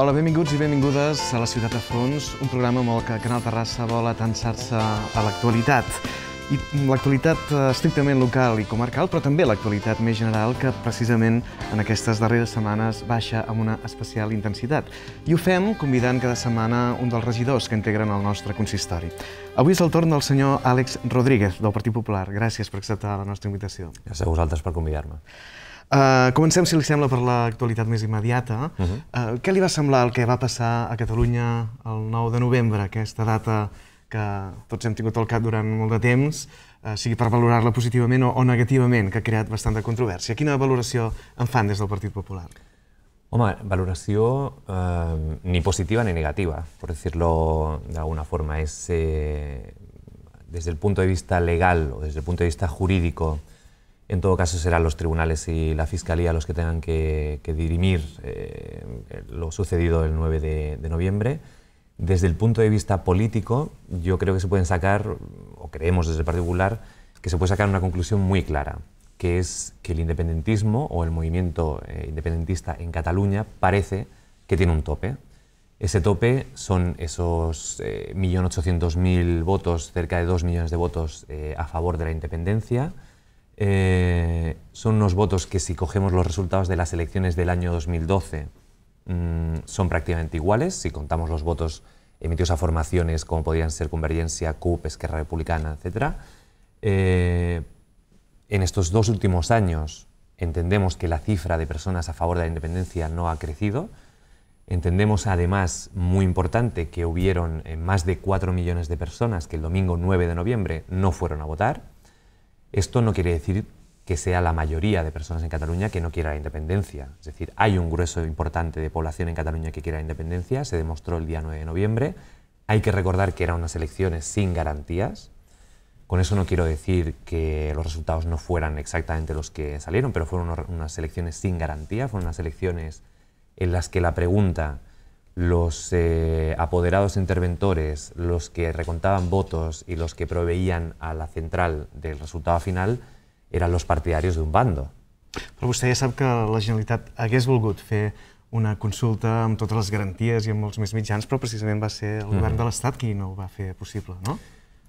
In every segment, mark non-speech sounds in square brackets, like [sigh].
Hola, benvinguts i benvingudes a la Ciutat a Fons, un programa amb el que Canal Terrassa vol atensar-se a l'actualitat. I l'actualitat eh, estrictament local i comarcal, però també l'actualitat més general que precisament en aquestes darreres setmanes baixa amb una especial intensitat. I ho fem convidant cada setmana un dels regidors que integren el nostre consistori. Avui és el torn del senyor Àlex Rodríguez, del Partit Popular. Gràcies per acceptar la nostra invitació. Gràcies a vosaltres per convidar-me. Uh, comencem, si li sembla, per l'actualitat més immediata. Uh -huh. uh, eh, què li va semblar el que va passar a Catalunya el 9 de novembre, aquesta data que tots hem tingut al cap durant molt de temps, eh, sigui per valorar-la positivament o, o negativament, que ha creat bastanta controvèrsia. Quina valoració en fan des del Partit Popular? Home, valoració eh, ni positiva ni negativa, por decirlo de alguna forma. Es, eh, desde el punto de vista legal o desde el punto de vista jurídico, En todo caso, serán los tribunales y la Fiscalía los que tengan que, dirimir eh, lo sucedido el 9 de, noviembre. Desde el punto de vista político, yo creo que se pueden sacar, o creemos desde el que se puede sacar una conclusión muy clara, que es que el independentismo o el movimiento eh, independentista en Cataluña parece que tiene un tope. Ese tope son esos 1.800.000 eh, votos, cerca de 2 millones de votos a favor de la independencia eh, son unos votos que si cogemos los resultados de las elecciones del año 2012 mm, son prácticamente iguales, si contamos los votos emitidos a formaciones como podrían ser Convergencia, CUP, Esquerra Republicana, etc. Eh, en estos dos últimos años entendemos que la cifra de personas a favor de la independencia no ha crecido. Entendemos además, muy importante, que hubieron eh, más de 4 millones de personas que el domingo 9 de noviembre no fueron a votar. Esto no quiere decir que sea la mayoría de personas en Cataluña que no quiera la independencia. Es decir, hay un grueso importante de población en Cataluña que quiera la independencia, se demostró el día 9 de noviembre. Hay que recordar que eran unas elecciones sin garantías. Con eso no quiero decir que los resultados no fueran exactamente los que salieron, pero fueron unas elecciones sin garantía, fueron unas elecciones en las que la pregunta los eh, apoderados interventores, los que recontaban votos y los que proveían a la central del resultado final, eren los partidarios d'un bando. Però vostè ja sap que la Generalitat hagués volgut fer una consulta amb totes les garanties i amb molts més mitjans, però precisament va ser el govern mm -hmm. de l'Estat qui no ho va fer possible, no?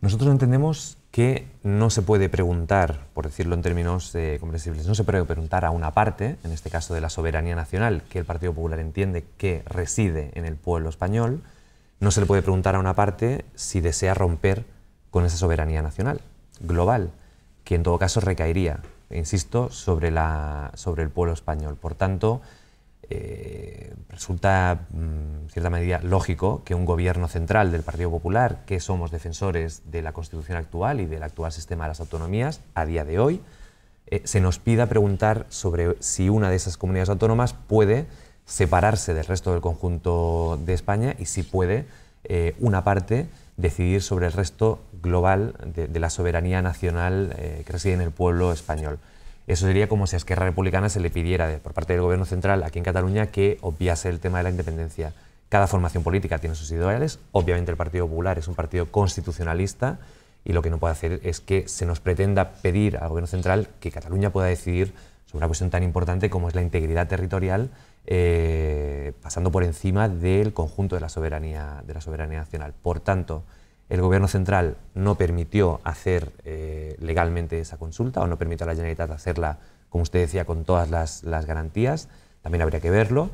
Nosotros entendemos que no se puede preguntar, por decirlo en términos eh, comprensibles, no se puede preguntar a una parte, en este caso de la soberanía nacional, que el Partido Popular entiende que reside en el pueblo español, no se le puede preguntar a una parte si desea romper con esa soberanía nacional, global, que en todo caso recaería, insisto, sobre, sobre el pueblo español. Por tanto, eh, resulta, mm, en cierta medida, lógico que un gobierno central del Partido Popular, que somos defensores de la Constitución actual y del actual sistema de las autonomías, a día de hoy, eh, se nos pida preguntar sobre si una de esas comunidades autónomas puede separarse del resto del conjunto de España y si puede eh, una parte decidir sobre el resto global de, la soberanía nacional que reside en el pueblo español. Eso sería como si a Esquerra Republicana se le pidiera por parte del Gobierno Central aquí en Cataluña que obviase el tema de la independencia. Cada formación política tiene sus ideales. Obviamente el Partido Popular es un partido constitucionalista y lo que no puede hacer es que se nos pretenda pedir al Gobierno Central que Cataluña pueda decidir sobre una cuestión tan importante como es la integridad territorial, eh, pasando por encima del conjunto de la soberanía, de la soberanía nacional. Por tanto, el Gobierno central no permitió hacer eh, legalmente esa consulta o no permitió a la Generalitat hacerla, como usted decía, con todas las, garantías. También habría que verlo.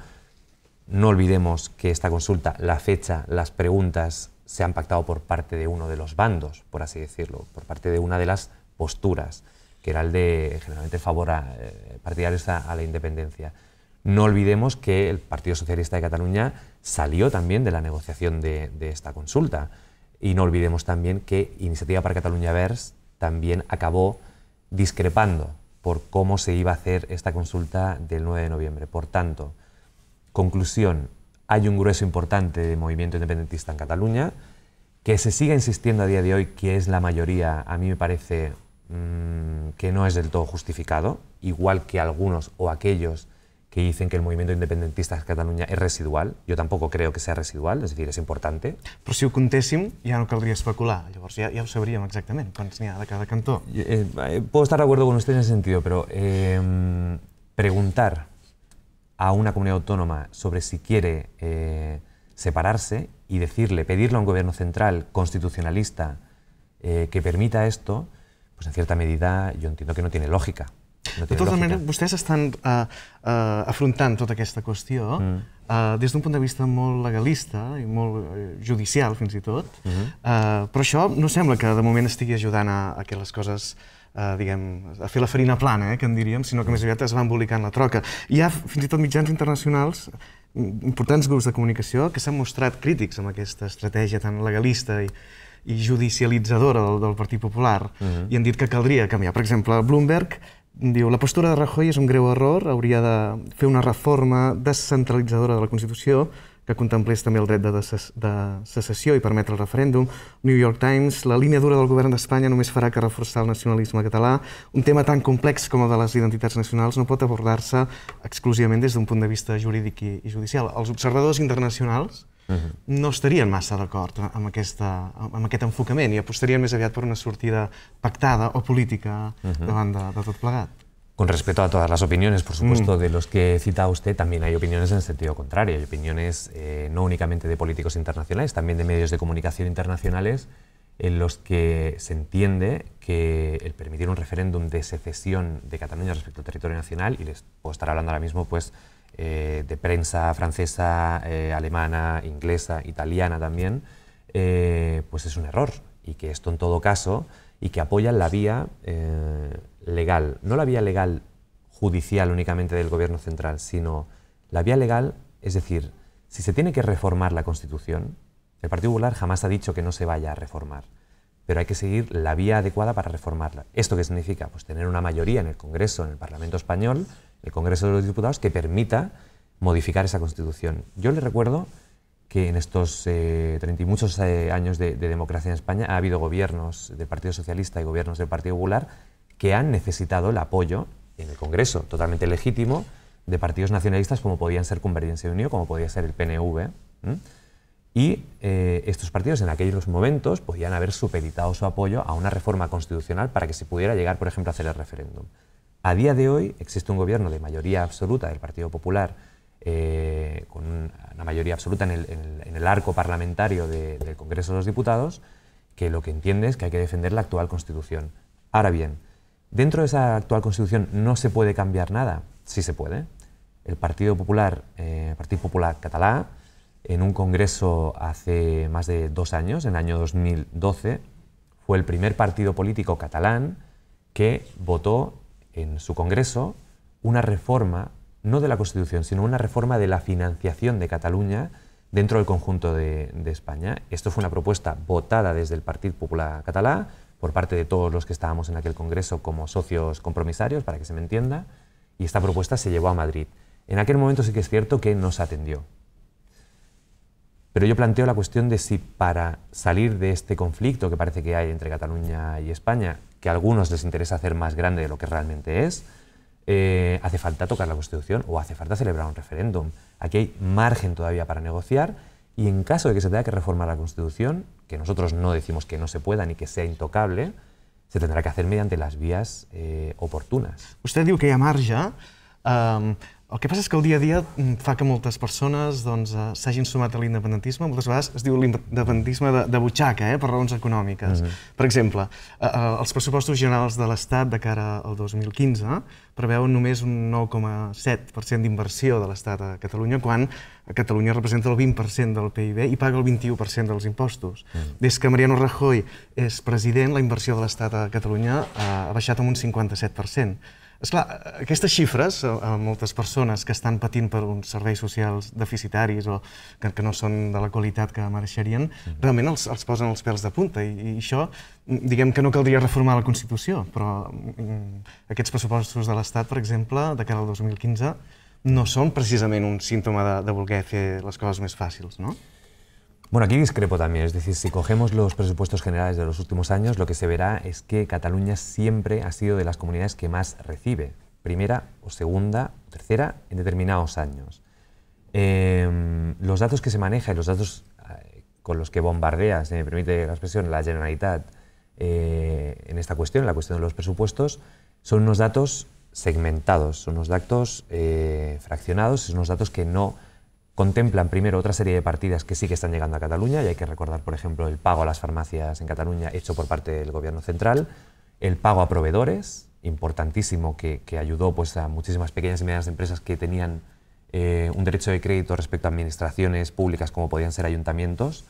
No olvidemos que esta consulta, la fecha, las preguntas se han pactado por parte de uno de los bandos, por así decirlo, por parte de una de las posturas, que era el de generalmente favor a, eh, partidarios a, la independencia. No olvidemos que el Partido Socialista de Cataluña salió también de la negociación de esta consulta. Y no olvidemos también que Iniciativa para Cataluña Vers también acabó discrepando por cómo se iba a hacer esta consulta del 9 de noviembre. Por tanto, conclusión, hay un grueso importante de movimiento independentista en Cataluña, que se siga insistiendo a día de hoy que es la mayoría, a mí me parece mm, que no es del todo justificado, igual que algunos o aquellos que dicen que el movimiento independentista de Cataluña es residual. Yo tampoco creo que sea residual, es decir, es importante. Pero si lo contésemos, ya no caldría especular, Ya ya, ya exactamente, exactamente de cada cantó. Eh, eh, puedo estar de acuerdo con usted en ese sentido, pero eh, preguntar a una comunidad autónoma sobre si quiere separarse y decirle, pedirle a un gobierno central constitucionalista que permita esto, pues en cierta medida yo entiendo que no tiene lógica. De tota manera, vostès estan uh, uh, afrontant tota aquesta qüestió uh, des d'un punt de vista molt legalista i molt judicial, fins i tot, uh, però això no sembla que de moment estigui ajudant a, a que les coses Uh, diguem, a fer la farina plana, eh, que en diríem, sinó que més aviat es va embolicant la troca. Hi ha fins i tot mitjans internacionals mm, importants grups de comunicació que s'han mostrat crítics amb aquesta estratègia tan legalista i, i judicialitzadora del, del Partit Popular uh mm-hmm. -huh. i han dit que caldria canviar. Per exemple, Bloomberg Diu, la postura de Rajoy és un greu error, hauria de fer una reforma descentralitzadora de la Constitució que contemplés també el dret de, de secessió i permetre el referèndum. New York Times, la línia dura del govern d'Espanya només farà que reforçar el nacionalisme català. Un tema tan complex com el de les identitats nacionals no pot abordar-se exclusivament des d'un punt de vista jurídic i, i judicial. Els observadors internacionals no estarían massa d'acord amb, aquesta, amb aquest enfocament i apostarien més aviat una sortida pactada o política de de, tot Con respecto a todas las opiniones, por supuesto, mm. de los que cita usted, también hay opiniones en sentido contrario. Hay opiniones eh, no únicamente de políticos internacionales, también de medios de comunicación internacionales, en los que se entiende que el permitir un referéndum de secesión de Cataluña respecto al territorio nacional, y les puedo estar hablando ahora mismo, pues, eh, de prensa francesa, eh, alemana, inglesa, italiana también, eh, pues es un error y que esto en todo caso y que apoyan la vía legal, no la vía legal judicial únicamente del gobierno central, sino la vía legal, es decir, si se tiene que reformar la Constitución, el Partido Popular jamás ha dicho que no se vaya a reformar, pero hay que seguir la vía adecuada para reformarla. ¿Esto qué significa? Pues tener una mayoría en el Congreso, en el Parlamento español, el Congreso de los Diputados que permita modificar esa Constitución. Yo le recuerdo que en estos eh, treinta y muchos eh, años de, democracia en España ha habido gobiernos del Partido Socialista y gobiernos del Partido Popular que han necesitado el apoyo en el Congreso, totalmente legítimo, de partidos nacionalistas como podían ser Convergencia y Unión, como podía ser el PNV. Y eh, estos partidos en aquellos momentos podían haber supeditado su apoyo a una reforma constitucional para que se pudiera llegar, por ejemplo, a hacer el referéndum. A día de hoy existe un gobierno de mayoría absoluta del Partido Popular, eh, con una mayoría absoluta en el, arco parlamentario del Congreso de los Diputados, que lo que entiende es que hay que defender la actual Constitución. Ahora bien, dentro de esa actual Constitución no se puede cambiar nada. Sí se puede. El Partido Popular, eh, Partido Popular Catalá, en un congreso hace más de dos años, en el año 2012, fue el primer partido político catalán que votó en su Congreso una reforma, no de la Constitución, sino una reforma de la financiación de Cataluña dentro del conjunto de, España. Esto fue una propuesta votada desde el Partido Popular Catalá, por parte de todos los que estábamos en aquel Congreso como socios compromisarios, para que se me entienda, y esta propuesta se llevó a Madrid. En aquel momento sí que es cierto que no se atendió. Pero yo planteo la cuestión de si para salir de este conflicto que parece que hay entre Cataluña y España que a algunos les interesa hacer más grande de lo que realmente es, eh, hace falta tocar la Constitución o hace falta celebrar un referéndum. Aquí hay margen todavía para negociar y en caso de que se tenga que reformar la Constitución, que nosotros no decimos que no se pueda ni que sea intocable, se tendrá que hacer mediante las vías eh, oportunas. Usted Usted que hay margen. Eh, El que passa és que el dia a dia mm, fa que moltes persones doncs, eh, s'hagin doncs, sumat a l'independentisme. Moltes vegades es diu l'independentisme de, de butxaca, eh, per raons econòmiques. Uh mhm. -huh. Per exemple, eh, eh, els pressupostos generals de l'Estat de cara al 2015 preveuen només un 9,7% d'inversió de l'Estat a Catalunya, quan Catalunya representa el 20% del PIB i paga el 21% dels impostos. Uh mhm. -huh. Des que Mariano Rajoy és president, la inversió de l'Estat a Catalunya eh, ha baixat amb un 57%. Esclar, aquestes xifres, a eh, eh, moltes persones que estan patint per uns serveis socials deficitaris o que, que no són de la qualitat que mereixerien, mm. realment els, els posen els pèls de punta. I, I això, mm, diguem que no caldria reformar la Constitució, però mm, mm, aquests pressupostos de l'Estat, per exemple, de cara al 2015, no són precisament un símptoma de, de voler fer les coses més fàcils, no? Bueno, aquí discrepo también, es decir, si cogemos los presupuestos generales de los últimos años, lo que se verá es que Cataluña siempre ha sido de las comunidades que más recibe, primera o segunda o tercera en determinados años. Em, los datos que se maneja y los datos eh, con los que bombardea, si me permite la expresión, la generalidad eh, en esta cuestión, la cuestión de los presupuestos, son unos datos segmentados, son unos datos eh, fraccionados, son unos datos que no contemplan primero otra serie de partidas que sí que están llegando a Cataluña, y hay que recordar, por ejemplo, el pago a las farmacias en Cataluña hecho por parte del Gobierno Central, el pago a proveedores, importantísimo, que, ayudó pues, a muchísimas pequeñas y medianas empresas que tenían eh, un derecho de crédito respecto a administraciones públicas como podían ser ayuntamientos,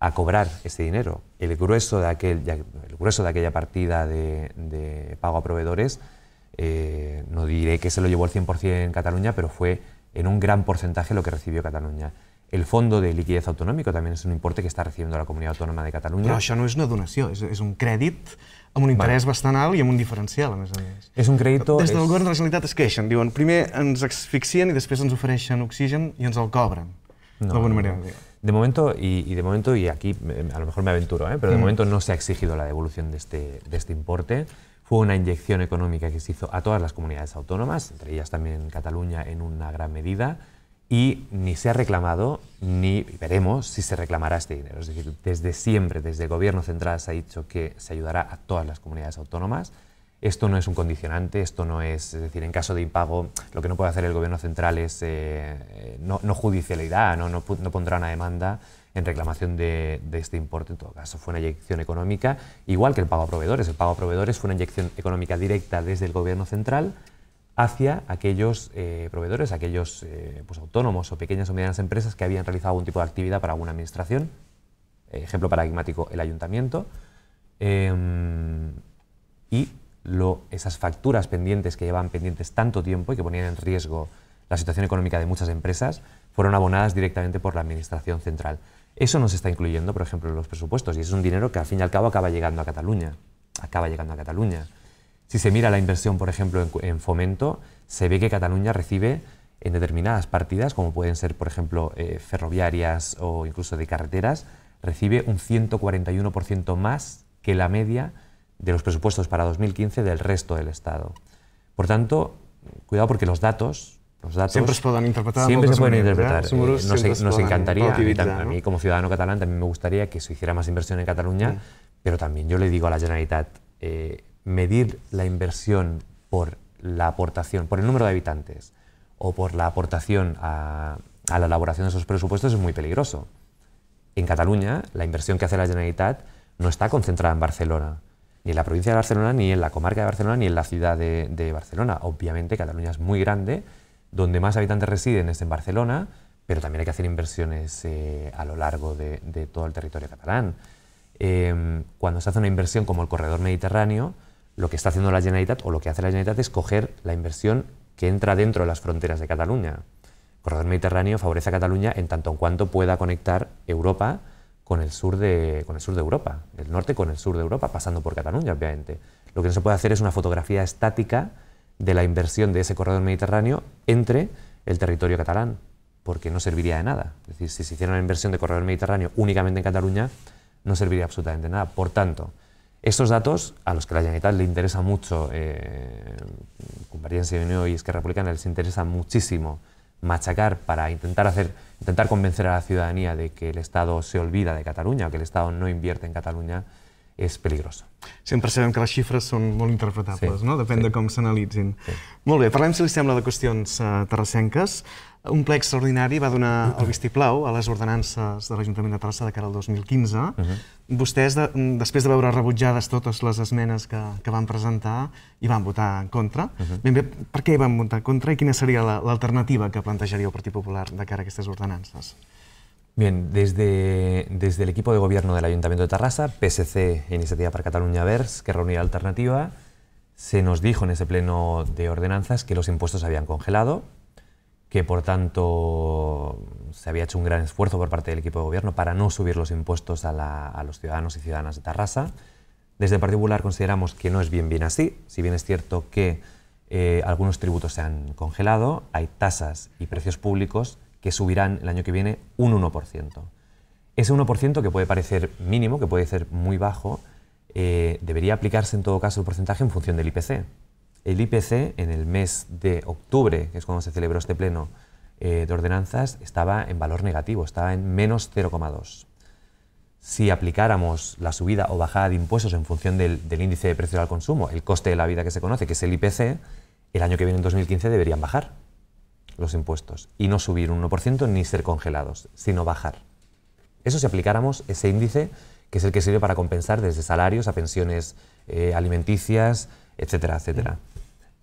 a cobrar ese dinero. El grueso de, aquel, el grueso de aquella partida de, pago a proveedores, eh, no diré que se lo llevó al 100% en Cataluña, pero fue en un gran porcentaje lo que recibió Catalunya. El Fondo de Liquidez autonómico també és un importe que està recibiendo la Comunitat Autònoma de Catalunya. Pero eso no és una donació, és, és un crèdit amb un interès vale. bastant alt i amb un diferencial, a més a més. És un crèdit... Desde es... és... gobierno de la Generalitat es queixen, diuen primer ens asfixien i després ens ofereixen oxigen i ens el cobren, no, alguna manera. No. De momento, y, y, de momento, y aquí eh, a lo mejor me aventuro, ¿eh? pero de mm. momento no se ha exigido la devolución de este, de este importe. fue una inyección económica que se hizo a todas las comunidades autónomas, entre ellas también en Cataluña en una gran medida, y ni se ha reclamado, ni veremos si se reclamará este dinero. Es decir, desde siempre, desde el Gobierno Central se ha dicho que se ayudará a todas las comunidades autónomas. Esto no es un condicionante, esto no es, es decir, en caso de impago, lo que no puede hacer el gobierno central es no, eh, judicialidad, eh, no, no, no, pondrá una demanda en reclamación de, este importe, en todo caso, fue una inyección económica, igual que el pago a proveedores. El pago a proveedores fue una inyección económica directa desde el gobierno central hacia aquellos eh, proveedores, aquellos pues, autónomos o pequeñas o medianas empresas que habían realizado algún tipo de actividad para alguna administración, ejemplo paradigmático, el ayuntamiento, em, y esas facturas pendientes que llevaban pendientes tanto tiempo y que ponían en riesgo la situación económica de muchas empresas, fueron abonadas directamente por la Administración Central. Eso no se está incluyendo, por ejemplo, en los presupuestos y es un dinero que al fin y al cabo acaba llegando a Cataluña. Acaba llegando a Cataluña. Si se mira la inversión, por ejemplo, en, fomento, se ve que Cataluña recibe en determinadas partidas, como pueden ser, por ejemplo, eh, ferroviarias o incluso de carreteras, recibe un 141% más que la media de los presupuestos para 2015 del resto del Estado. Por tanto, cuidado porque los datos... Los datos siempre se pueden interpretar. Siempre se pueden ¿Eh? interpretar. Eh, nos, encantaría, a mí, como ciudadano catalán también me gustaría que se hiciera más inversión en Cataluña, pero también yo le digo a la Generalitat, eh, medir la inversión por la aportación, por el número de habitantes o por la aportación a, a la elaboración de esos presupuestos es muy peligroso. En Cataluña, la inversión que hace la Generalitat no está concentrada en Barcelona, en la provincia de Barcelona, ni en la comarca de Barcelona, ni en la ciudad de, Barcelona. Obviamente Cataluña es muy grande, donde más habitantes residen es en Barcelona, pero también hay que hacer inversiones eh, a lo largo de, todo el territorio catalán. Em, cuando se hace una inversión como el corredor mediterráneo, lo que está haciendo la Generalitat o lo que hace la Generalitat es coger la inversión que entra dentro de las fronteras de Cataluña. El corredor mediterráneo favorece a Cataluña en tanto en cuanto pueda conectar Europa con el, sur de, con el sur de Europa, el norte con el sur de Europa, pasando por Cataluña, obviamente. Lo que no se puede hacer es una fotografía estática de la inversión de ese corredor mediterráneo entre el territorio catalán, porque no serviría de nada. Es decir, si se hiciera una inversión de corredor mediterráneo únicamente en Cataluña, no serviría absolutamente nada. Por tanto, estos datos, a los que la Generalitat le interesa mucho, eh, Convergencia y Unión y Esquerra Republicana les interesa muchísimo machacar para intentar hacer intentar convencer a la ciudadanía de que el Estado se olvida de o que el Estado no invierte en Cataluña és peligrosa. Sempre sabem que les xifres són molt interpretables, sí, no? Depèn sí. de com s'analitzin. Sí. Molt bé, parlem, si li sembla, de qüestions uh, terrassenques un ple extraordinari va donar el vistiplau a les ordenances de l'Ajuntament de Terrassa de cara al 2015. Vostès, després de veure rebutjades totes les esmenes que, que van presentar, hi van votar en contra. ben bé, per què hi van votar en contra i quina seria l'alternativa que plantejaria el Partit Popular de cara a aquestes ordenances? Bien, desde, desde el equipo de gobierno del Ayuntamiento de Tarrasa, PSC, e Iniciativa para Cataluña Vers, que reunía alternativa, se nos dijo en ese pleno de ordenanzas que los impuestos se habían congelado, que por tanto se había hecho un gran esfuerzo por parte del equipo de gobierno para no subir los impuestos a, los ciudadanos y ciudadanas de Tarrasa. Desde el Partido Popular consideramos que no es bien bien así, si bien es cierto que eh, algunos tributos se han congelado, hay tasas y precios públicos que subirán el año que viene un 1%. Ese 1% que puede parecer mínimo, que puede ser muy bajo, eh, debería aplicarse en todo caso el porcentaje en función del IPC el IPC en el mes de octubre, que es cuando se celebró este pleno eh, de ordenanzas, estaba en valor negativo, estaba en menos 0,2. Si aplicáramos la subida o bajada de impuestos en función del, índice de precio al consumo, el coste de la vida que se conoce, que es el IPC, el año que viene, en 2015, deberían bajar los impuestos y no subir un 1% ni ser congelados, sino bajar. Eso si aplicáramos ese índice, que es el que sirve para compensar desde salarios a pensiones eh, alimenticias, etcétera, etcétera.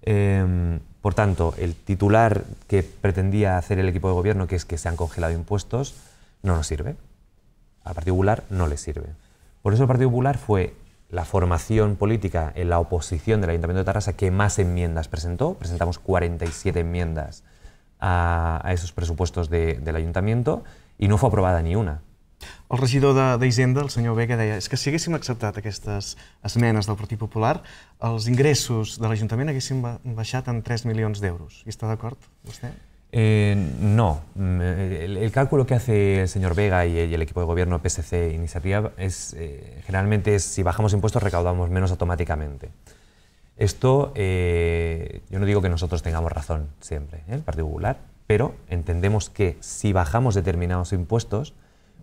Em, por tanto, el titular que pretendía hacer el equipo de gobierno, que es que se han congelado impuestos, no nos sirve. Al Partido Popular no le sirve. Por eso el Partido Popular fue la formación política en la oposición del Ayuntamiento de Tarrasa que más enmiendas presentó. Presentamos 47 enmiendas a, esos presupuestos del Ayuntamiento y no fue aprobada ni una. El regidor Isenda, el señor Vega, es que si haguéssim que estas asmenas del Partido Popular, los ingresos de Ayuntamiento haguessin baixat en 3 millones de euros. ¿Está de acuerdo usted? Eh, no. El, cálculo que hace el señor Vega y, el equipo de gobierno PSC Iniciativa es, eh, generalmente si bajamos impuestos recaudamos menos automáticamente. Esto, eh, yo no digo que nosotros tengamos razón siempre, el Partido Popular, pero entendemos que si bajamos determinados impuestos,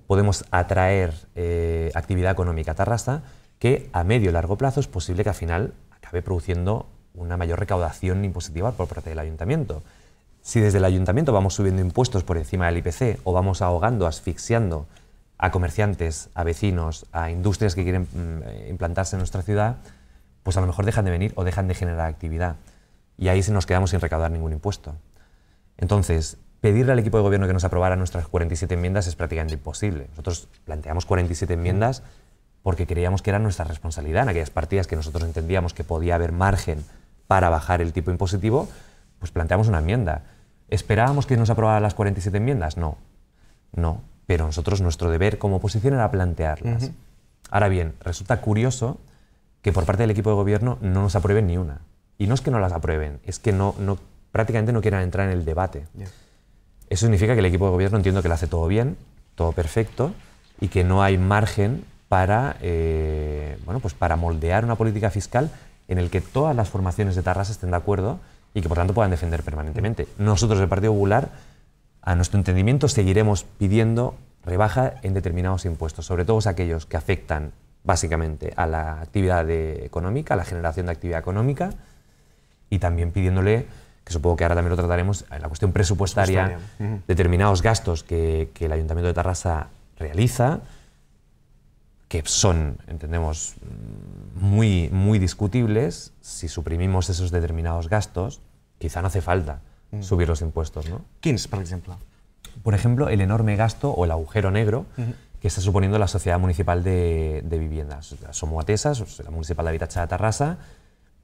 podemos atraer eh, actividad económica a Tarrasa que a medio y largo plazo es posible que al final acabe produciendo una mayor recaudación impositiva por parte del ayuntamiento. Si desde el ayuntamiento vamos subiendo impuestos por encima del IPC o vamos ahogando, asfixiando a comerciantes, a vecinos, a industrias que quieren mm, implantarse en nuestra ciudad, pues a lo mejor dejan de venir o dejan de generar actividad. Y ahí se nos quedamos sin recaudar ningún impuesto. Entonces, pedirle al equipo de gobierno que nos aprobara nuestras 47 enmiendas es prácticamente imposible. Nosotros planteamos 47 enmiendas porque creíamos que era nuestra responsabilidad en aquellas partidas que nosotros entendíamos que podía haber margen para bajar el tipo impositivo, pues planteamos una enmienda. ¿Esperábamos que nos aprobara las 47 enmiendas? No, no. Pero nosotros nuestro deber como oposición era plantearlas. Ahora bien, resulta curioso que por parte del equipo de gobierno no nos aprueben ni una. Y no es que no las aprueben, es que no, no prácticamente no quieran entrar en el debate. Eso significa que el equipo de gobierno entiendo que lo hace todo bien, todo perfecto, y que no hay margen para, eh, bueno, pues para moldear una política fiscal en el que todas las formaciones de Tarrasa estén de acuerdo y que por tanto puedan defender permanentemente. Nosotros, el Partido Popular, a nuestro entendimiento, seguiremos pidiendo rebaja en determinados impuestos, sobre todo aquellos que afectan básicamente a la actividad económica, a la generación de actividad económica, y también pidiéndole que supongo que ahora también lo trataremos, la cuestión presupuestaria, determinados gastos que, el Ayuntamiento de Tarrasa realiza, que son, entendemos, muy, muy discutibles, si suprimimos esos determinados gastos, quizá no hace falta subir los impuestos. ¿no? por ejemplo? Por ejemplo, el enorme gasto o el agujero negro que está suponiendo la Sociedad Municipal de, Viviendas. la Atesas, la Municipal de Habitacha de Tarrasa,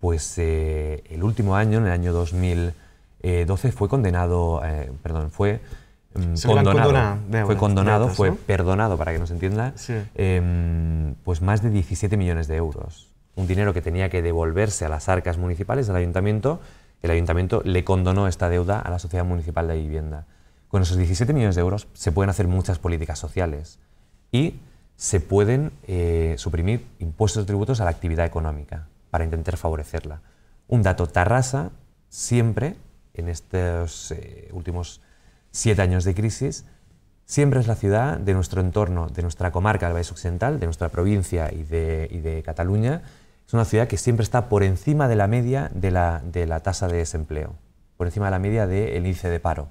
pues eh, el último año, en el año 2012, eh, fue condenado, eh, perdón, fue mm, condonado, fue perdonado, para que nos entienda, em, pues más de 17 millones de euros. Un dinero que tenía que devolverse a las arcas municipales del ayuntamiento, el ayuntamiento le condonó esta deuda a la Sociedad Municipal de Vivienda. Con esos 17 millones de euros se pueden hacer muchas políticas sociales y se pueden suprimir impuestos y tributos a la actividad económica para intentar favorecerla. Un dato, Tarrasa siempre, en estos eh, últimos siete años de crisis, siempre es la ciudad de nuestro entorno, de nuestra comarca del Valle Occidental, de nuestra provincia y de, Cataluña, es una ciudad que siempre está por encima de la media de la, tasa de desempleo, por encima de la media del índice de paro.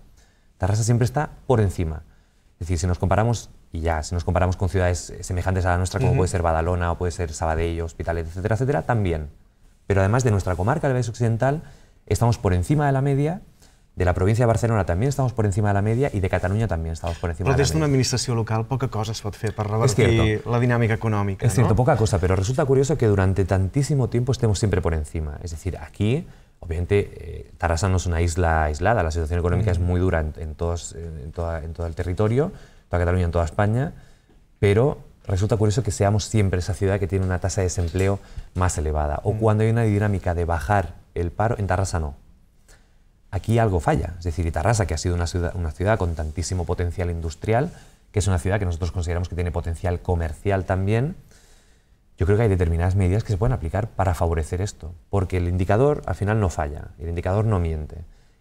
Tarrasa siempre está por encima. Es decir, si nos comparamos, y ya, si nos comparamos con ciudades eh, semejantes a la nuestra, como puede ser Badalona, o puede ser Sabadell, Hospitalet, etcétera, etcétera, también. Pero además de nuestra comarca, el Valle Occidental, estamos por encima de la media, de la provincia de Barcelona también estamos por encima de la media y de Cataluña también estamos por encima de la media. Pero desde una administración local poca cosa se puede hacer para revertir la dinámica económica, Es cierto, poca cosa, pero resulta curioso que durante tantísimo tiempo estemos siempre por encima. Es decir, aquí Obviamente, eh, Tarrasa no es una isla aislada, la situación económica es mm. muy dura en, todo el territorio, toda Cataluña, en toda España, pero resulta curioso que seamos siempre esa ciudad que tiene una tasa de desempleo más elevada. O mm. cuando hay una dinámica de bajar el paro, en Tarrasa no. Aquí algo falla. Es decir, y Tarrasa, que ha sido una ciudad con tantísimo potencial industrial, que es una ciudad que nosotros consideramos que tiene potencial comercial también, yo creo que hay determinadas medidas que se pueden aplicar para favorecer esto, porque el indicador al final no falla, el indicador no miente,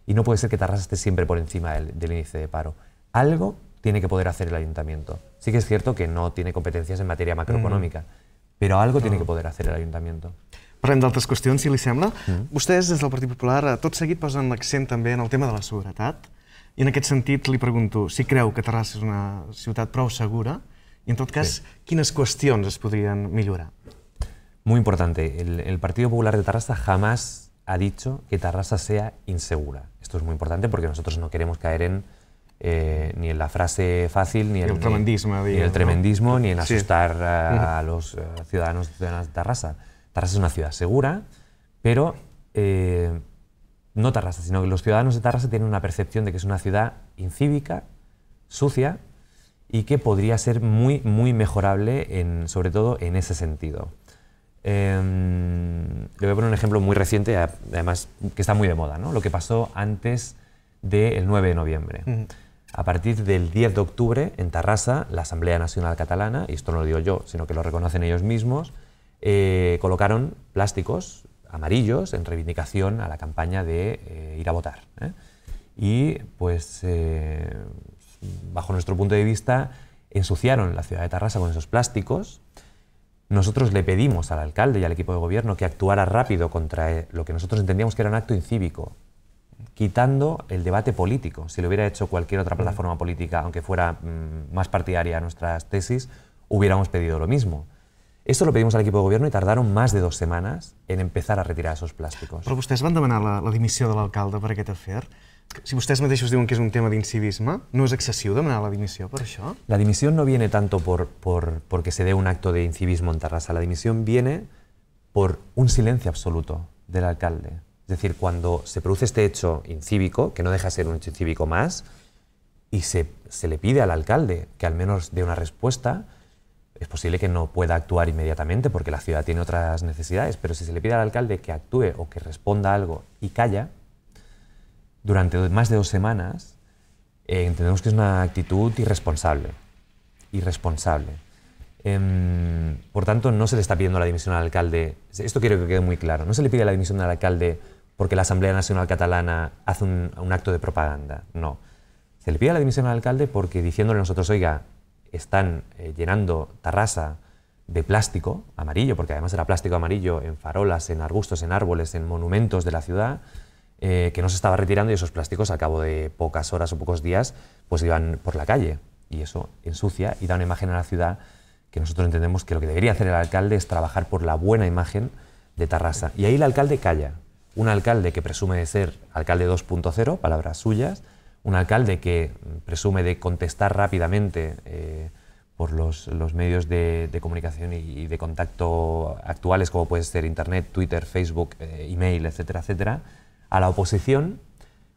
y no puede ser que Tarrasa esté siempre por encima del, índice de paro. Algo tiene que poder hacer el ayuntamiento. Sí que es cierto que no tiene competencias en materia macroeconómica, mm. pero algo tiene que poder hacer el ayuntamiento. Parlem otras cuestiones, si li sembla. Mm. Vostès, des del Partit Popular, eh, tot seguit posen l'accent también en el tema de la seguridad. Y en aquest sentido le pregunto si creu que Terrassa és una ciutat prou segura, en todo caso, sí. cuestiones podrían podrían Muy importante, el, Partido Popular de Tarrasa jamás ha dicho que Tarrasa sea insegura. Esto es muy importante porque nosotros no queremos caer en eh, ni en la frase fácil, ni, en el tremendismo, ni, en asustar a, los eh, ciudadanos de Tarrasa. Tarrasa es una ciudad segura, pero eh, no Tarrasa, sino que los ciudadanos de Tarrasa tienen una percepción de que es una ciudad incívica, sucia y que podría ser muy, muy mejorable, sobre todo en ese sentido. Em, le voy a poner un ejemplo muy reciente, además que está muy de moda, lo que pasó antes del 9 de noviembre. A partir del 10 de octubre, en Tarrasa, la Asamblea Nacional Catalana, y esto no lo digo yo, sino que lo reconocen ellos mismos, eh, colocaron plásticos amarillos en reivindicación a la campaña de eh, ir a votar. ¿eh? Y pues bajo nuestro punto de vista, ensuciaron la ciudad de Tarrasa con esos plásticos. Nosotros le pedimos al alcalde y al equipo de gobierno que actuara rápido contra eh, lo que nosotros entendíamos que era un acto incívico, quitando el debate político. Si lo hubiera hecho cualquier otra mm. plataforma política, aunque fuera mm, más partidaria a nuestras tesis, hubiéramos pedido lo mismo. Esto lo pedimos al equipo de gobierno y tardaron más de dos semanas en empezar a retirar esos plásticos. Pero ustedes van a demanar la, dimisión del alcalde para qué te afer. Si ustedes me dicen que es un tema de incivismo, ¿no es excesivo demanar la dimisión por eso? La dimisión no viene tanto por, por, porque se dé un acto de incivismo en Tarrasa, la dimisión viene por un silencio absoluto del alcalde. Es decir, cuando se produce este hecho incívico, que no deja de ser un hecho incívico más, y se, se le pide al alcalde que al menos dé una respuesta, es posible que no pueda actuar inmediatamente porque la ciudad tiene otras necesidades, pero si se le pide al alcalde que actúe o que responda algo y calla, durante más de dos semanas, eh, entendemos que es una actitud irresponsable. Irresponsable. Em, por tanto, no se le está pidiendo la dimisión al alcalde. Esto quiero que quede muy claro. No se le pide la dimisión al alcalde porque la Asamblea Nacional Catalana hace un, acto de propaganda. No. Se le pide la dimisión al alcalde porque diciéndole a nosotros, oiga, están eh, llenando Tarrasa de plástico amarillo, porque además era plástico amarillo en farolas, en arbustos, en árboles, en monumentos de la ciudad, eh, que no se estaba retirando y esos plásticos al cabo de pocas horas o pocos días pues iban por la calle y eso ensucia y da una imagen a la ciudad que nosotros entendemos que lo que debería hacer el alcalde es trabajar por la buena imagen de Tarrasa. Y ahí el alcalde calla. Un alcalde que presume de ser alcalde 2.0, palabras suyas, un alcalde que presume de contestar rápidamente eh, por los, los medios de, comunicación y, de contacto actuales, como puede ser Internet, Twitter, Facebook, eh, email, etcétera, etcétera, a la oposición,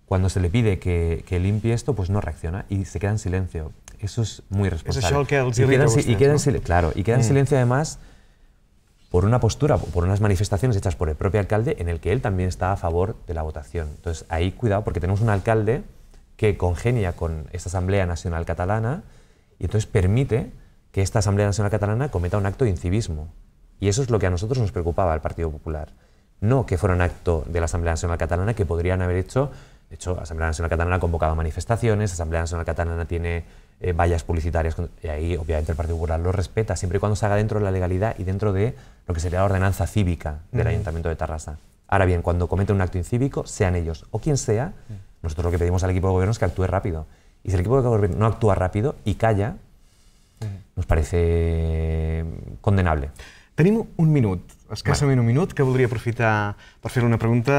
cuando se le pide que, que limpie esto, pues no reacciona y se queda en silencio. Eso es muy responsable. Eso y Claro, y queda en mm. silencio además por una postura, por unas manifestaciones hechas por el propio alcalde en el que él también está a favor de la votación. Entonces, ahí cuidado, porque tenemos un alcalde que congenia con esta Asamblea Nacional Catalana y entonces permite que esta Asamblea Nacional Catalana cometa un acto de incivismo. Y eso es lo que a nosotros nos preocupaba al Partido Popular no que fuera un acto de la Asamblea Nacional Catalana, que podrían haber hecho, de hecho, la Asamblea Nacional Catalana ha convocado manifestaciones, la Asamblea Nacional Catalana tiene eh, vallas publicitarias, y ahí obviamente el Partido Popular lo respeta, siempre y cuando se haga dentro de la legalidad y dentro de lo que sería la ordenanza cívica del Ayuntamiento de Tarrasa. Ahora bien, cuando cometen un acto incívico, sean ellos o quien sea, nosotros lo que pedimos al equipo de gobierno es que actúe rápido. Y si el equipo de gobierno no actúa rápido y calla, nos parece condenable. Tenemos un minuto. escassament un minut, que voldria aprofitar per fer-li una pregunta,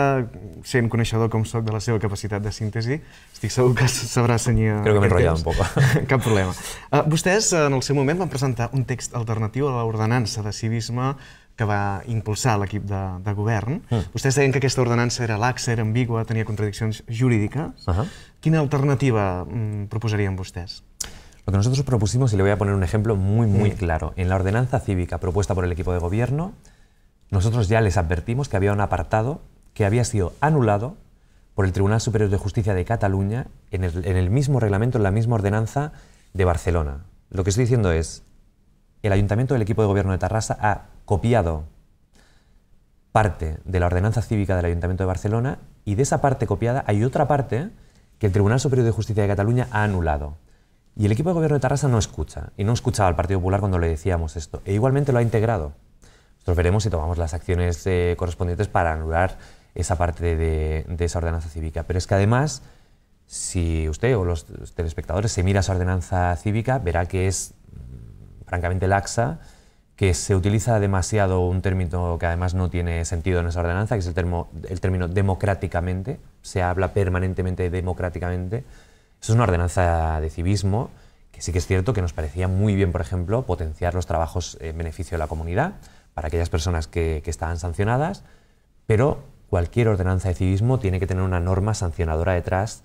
sent coneixedor com sóc de la seva capacitat de síntesi, estic segur que sabrà senyar... Crec que m'he enrotllat un poc. [laughs] Cap problema. Uh, vostès, en el seu moment, van presentar un text alternatiu a l'ordenança de civisme que va impulsar l'equip de, de govern. Mm. Vostès deien que aquesta ordenança era laxa, era ambigua, tenia contradiccions jurídiques. Uh -huh. Quina alternativa mm, proposarien vostès? Lo que nosotros propusimos, y le voy a poner un ejemplo muy, muy mm. claro, en la ordenanza cívica propuesta por el equipo de gobierno, Nosotros ya les advertimos que había un apartado que había sido anulado por el Tribunal Superior de Justicia de Cataluña en el, mismo reglamento, en la misma ordenanza de Barcelona. Lo que estoy diciendo es, el ayuntamiento del equipo de gobierno de Tarrasa ha copiado parte de la ordenanza cívica del Ayuntamiento de Barcelona y de esa parte copiada hay otra parte que el Tribunal Superior de Justicia de Cataluña ha anulado. Y el equipo de gobierno de Tarrasa no escucha, y no escuchaba al Partido Popular cuando le decíamos esto, e igualmente lo ha integrado. Nosotros veremos si tomamos las acciones eh, correspondientes para anular esa parte de, esa ordenanza cívica. Pero es que además, si usted o los telespectadores se mira esa ordenanza cívica, verá que es mm, francamente laxa, que se utiliza demasiado un término que además no tiene sentido en esa ordenanza, que es el, el término democráticamente, se habla permanentemente democráticamente. es una ordenanza de civismo, que sí que es cierto que nos parecía muy bien, por ejemplo, potenciar los trabajos en beneficio de la comunidad, para aquellas personas que, estaban sancionadas, pero cualquier ordenanza de civismo tiene que tener una norma sancionadora detrás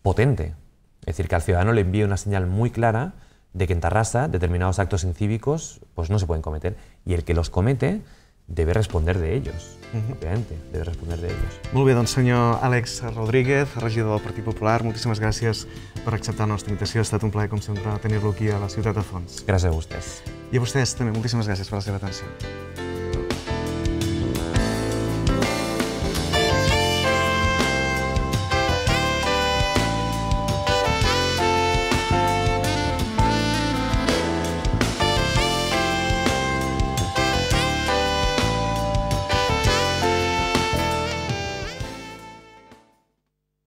potente. Es decir, que al ciudadano le envíe una señal muy clara de que en Tarrasa determinados actos incívicos pues, no se pueden cometer. Y el que los comete debe responder de ellos, uh -huh. obviamente, debe responder de ellos. Muy bien, don senyor Àlex Rodríguez, regidor del Partit Popular, moltíssimes gràcies per acceptar nuestra nostra invitació. Ha estat un plaer, como siempre, tenir-lo aquí a la ciutat de Fons. Gràcies a vostès. I a vostès també, moltíssimes gràcies per la seva atenció.